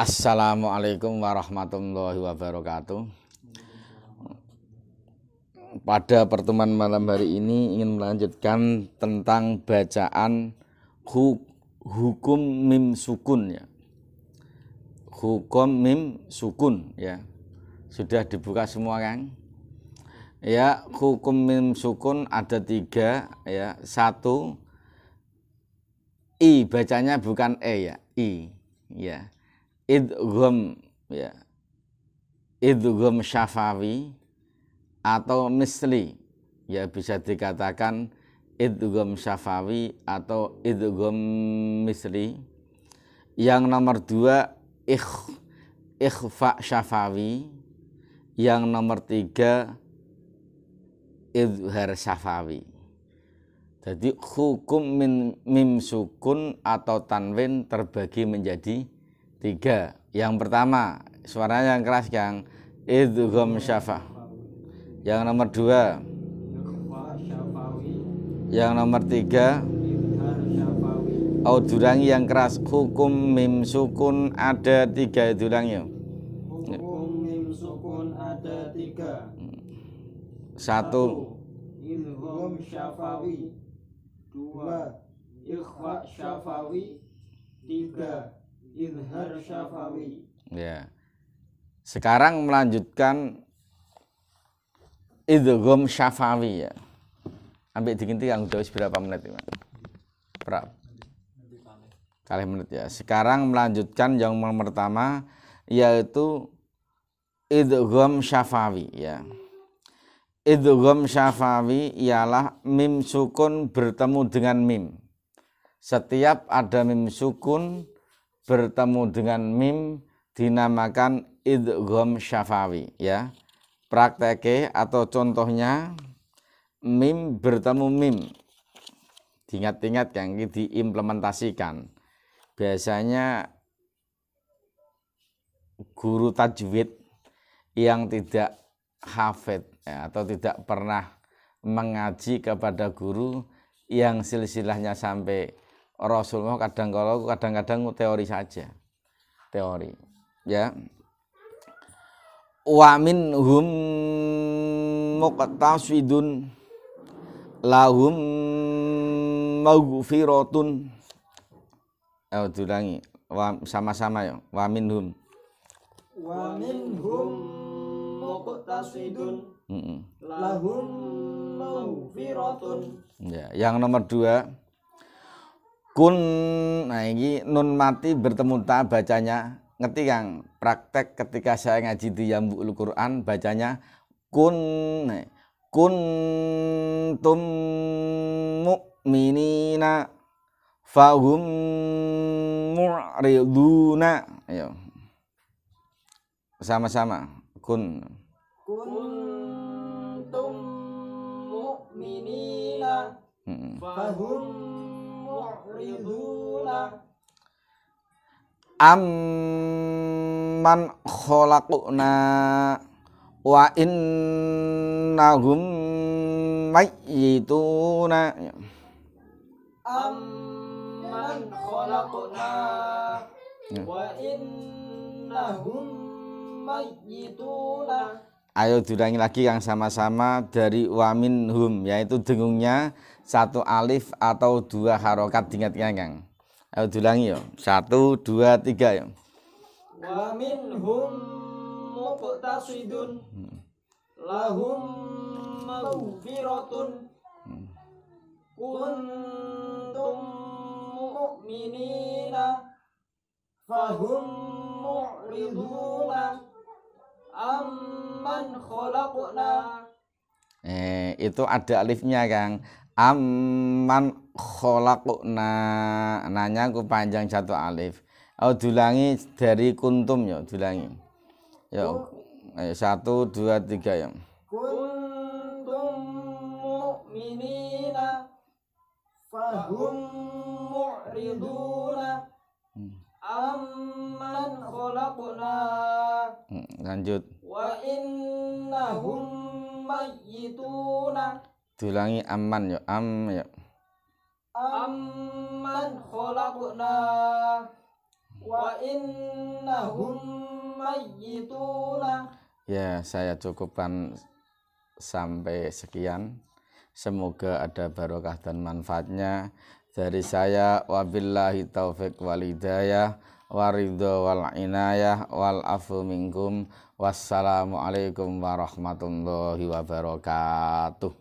Assalamualaikum warahmatullahi wabarakatuh. Pada pertemuan malam hari ini ingin melanjutkan tentang bacaan hukum mim sukun ya. Hukum mim sukun ya. Sudah dibuka semua kan? Ya, hukum mim sukun ada tiga ya. Satu, i bacanya bukan e ya i ya idgham ya idgham syafawi atau misli ya bisa dikatakan idgham syafawi atau idgham misli yang nomor dua ikh ikhfa syafawi yang nomor tiga idhar syafawi jadi hukum mim sukun atau tanwin terbagi menjadi tiga yang pertama suaranya yang keras yang idhum syafa yang nomor dua yang nomor tiga audurangi yang keras hukum mim sukun ada tiga audurangi hukum mim sukun ada tiga satu idgham syafawi dua ikhwa syafawi tiga Izhar Syafawi. Ya. Sekarang melanjutkan idgham Syafawi ya. Ambil diganti yang jauh berapa menit, Pak? Berapa? Kali menit ya. Sekarang melanjutkan yang pertama yaitu idgham Syafawi ya. Idgham Syafawi ialah mim sukun bertemu dengan mim. Setiap ada mim sukun bertemu dengan mim dinamakan idgham syafawi ya. Prakteknya atau contohnya mim bertemu mim. Diingat-ingat yang diimplementasikan. Biasanya guru tajwid yang tidak hafid ya, atau tidak pernah mengaji kepada guru yang silsilahnya sampai Rasul mau kadang kalau kadang-kadang teori saja. Teori. Ya. Wa minhum muqtasidun lahum maghfiratun. eh diulangi. sama-sama ya. Wa minhum. Wa minhum muqtasidun lahum maghfiratun. Ya, yang nomor dua kun nah ini nun mati bertemu ta bacanya ngerti kang praktek ketika saya ngaji di Yambul Quran bacanya kun nah, kuntum mu'minina fahum mu'riduna ayo sama-sama kun kun kuntum mu'minina hmm. fahum amman khalaqna wa innahum mayyituna amman khalaqna wa innahum mayyituna Ayo diulangi lagi yang sama-sama dari wamin hum yaitu dengungnya satu alif atau dua harokat diingatkan Kang. Ayo diulangi yo Satu, dua, tiga yo Wamin hum muqtasidun lahum maghfiratun kuntum mu'minina fahum mu'riduna amman khalaqna eh itu ada alifnya Kang amman kholakna nanya ku panjang satu alif oh dulangi dari kuntum yo dulangi yo ayo eh, satu dua tiga ya kuntum mu'minina fahum mu'riduna hmm amman khalaqna hmm, lanjut wa innahum mayyituna tulangi amman ya am yo ya. amman khalaqna wa innahum mayyituna ya saya cukupkan sampai sekian semoga ada barokah dan manfaatnya dari saya wabillahi taufik hidayah waridho wal inayah wal afu minkum wassalamualaikum warahmatullahi wabarakatuh.